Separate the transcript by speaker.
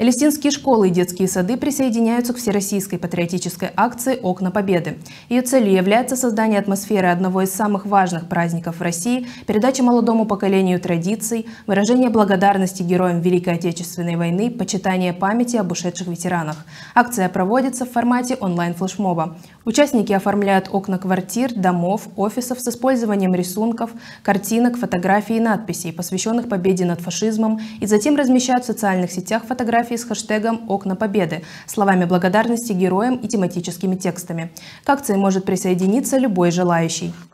Speaker 1: Элистинские школы и детские сады присоединяются к всероссийской патриотической акции «Окна Победы». Ее целью является создание атмосферы одного из самых важных праздников в России, передача молодому поколению традиций, выражение благодарности героям Великой Отечественной войны, почитание памяти об ушедших ветеранах. Акция проводится в формате онлайн-флешмоба. Участники оформляют окна квартир, домов, офисов с использованием рисунков, картинок, фотографий и надписей, посвященных победе над фашизмом, и затем размещают в социальных сетях фотографии фотографии с хэштегом «Окна Победы», словами благодарности героям и тематическими текстами. К акции может присоединиться любой желающий.